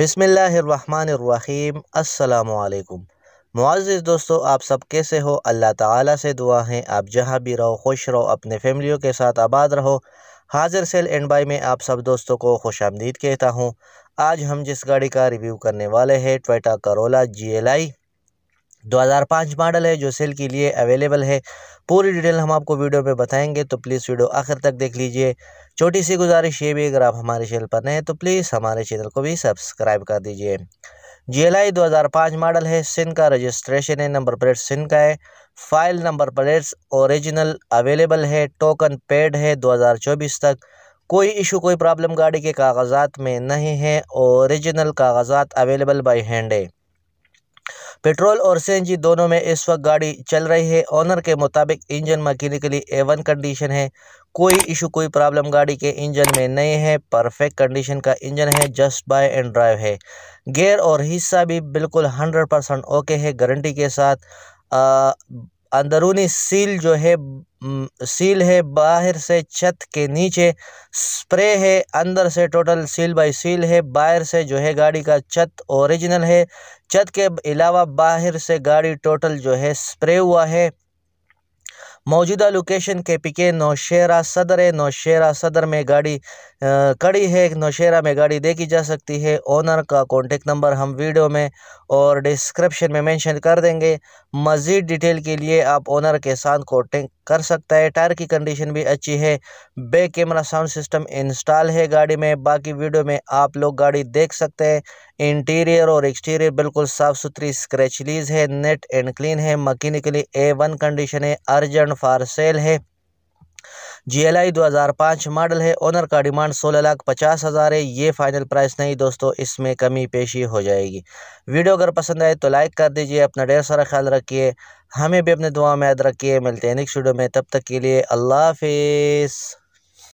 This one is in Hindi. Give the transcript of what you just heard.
बसमीम् अल्लाम मुआज़ दोस्तों आप सब कैसे हो अल्लाह ताला से दुआ है आप जहाँ भी रहो खुश रहो अपने फैमिलियों के साथ आबाद रहो हाजिर सेल एंड बाई में आप सब दोस्तों को खुश आमदीद कहता हूँ आज हम जिस गाड़ी का रिव्यू करने वाले हैं Toyota Corolla G L I 2005 model है जो सेल के लिए अवेलेबल है पूरी डिटेल हम आपको वीडियो में बताएंगे तो प्लीज़ वीडियो आखिर तक देख लीजिए छोटी सी गुजारिश ये भी अगर आप हमारे चैनल पर नए हैं तो प्लीज़ हमारे चैनल को भी सब्सक्राइब कर दीजिए जी एल आई दो हज़ार पाँच मॉडल है सिन का रजिस्ट्रेशन है नंबर प्लेट सिन का है file number plates original available है टोकन पेड है दो हज़ार चौबीस तक कोई इशू कोई प्रॉब्लम गाड़ी के कागजात में नहीं है औरिजिनल कागजात अवेलेबल बाई हैंड है पेट्रोल और सी दोनों में इस वक्त गाड़ी चल रही है ओनर के मुताबिक engine mechanically A one condition है कोई इशू कोई प्रॉब्लम गाड़ी के इंजन में नहीं है परफेक्ट कंडीशन का इंजन है जस्ट बाय एंड ड्राइव है गेयर और हिस्सा भी बिल्कुल हंड्रेड परसेंट ओके है गारंटी के साथ आ, अंदरूनी सील जो है सील है बाहर से छत के नीचे स्प्रे है अंदर से टोटल सील बाई सील है बाहर से जो है गाड़ी का छत ओरिजिनल है छत के अलावा बाहर से गाड़ी टोटल जो है स्प्रे हुआ है मौजूदा लोकेशन के पिके नौशेरा सदर है नौशेरा सदर में गाड़ी कड़ी है नौशेरा में गाड़ी देखी जा सकती है ओनर का कॉन्टेक्ट नंबर हम वीडियो में और डिस्क्रिप्शन में मेंशन कर देंगे मज़ीद डिटेल के लिए आप ओनर के साथ कॉन्टेक्ट कर सकता है टायर की कंडीशन भी अच्छी है back camera sound system install है गाड़ी में बाकी वीडियो में आप लोग गाड़ी देख सकते हैं इंटीरियर और एक्सटीरियर बिल्कुल साफ़ सुथरी स्क्रैचलीज है नेट एंड क्लीन है मकैनिकली ए वन कंडीशन है अर्जेंट फार सेल है जी एल आई दो हज़ार पाँच मॉडल है ओनर का डिमांड सोलह लाख पचास हज़ार है ये फाइनल प्राइस नहीं दोस्तों इसमें कमी पेशी हो जाएगी वीडियो अगर पसंद आए तो लाइक कर दीजिए अपना ढेर सारा ख्याल रखिए हमें भी अपने दुआ में याद रखिए मिलते हैं नेक्स्ट वीडियो में तब तक के लिए अल्लाह हाफिज़